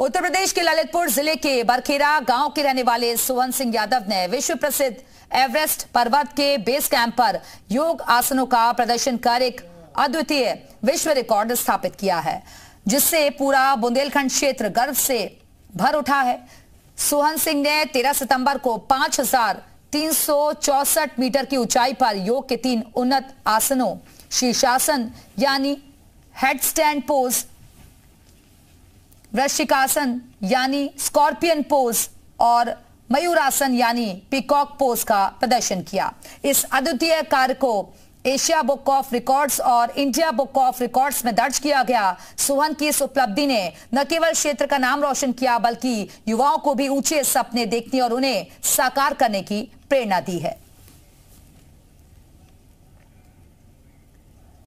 उत्तर प्रदेश के ललितपुर जिले के बरखेरा गांव के रहने वाले सुवन सिंह यादव ने विश्व प्रसिद्ध एवरेस्ट पर्वत के बेस कैंप पर योग आसनों का प्रदर्शन कर एक अद्वितीय विश्व रिकॉर्ड स्थापित किया है जिससे पूरा बुंदेलखंड क्षेत्र गर्व से भर उठा है सुहन सिंह ने 13 सितंबर को पांच मीटर की ऊंचाई पर योग के तीन उन्नत आसनों शीर्षासन यानी हेडस्टैंड पोस्ट पोज वृश्चिकासन यानी स्कॉर्पियन पोज और मयूरासन यानी पिकॉक पोज का प्रदर्शन किया इस अद्वितीय कार्य को एशिया बुक ऑफ रिकॉर्ड्स और इंडिया बुक ऑफ रिकॉर्ड्स में दर्ज किया गया सोहन की इस उपलब्धि ने न केवल क्षेत्र का नाम रोशन किया बल्कि युवाओं को भी ऊंचे सपने देखने और उन्हें साकार करने की प्रेरणा दी है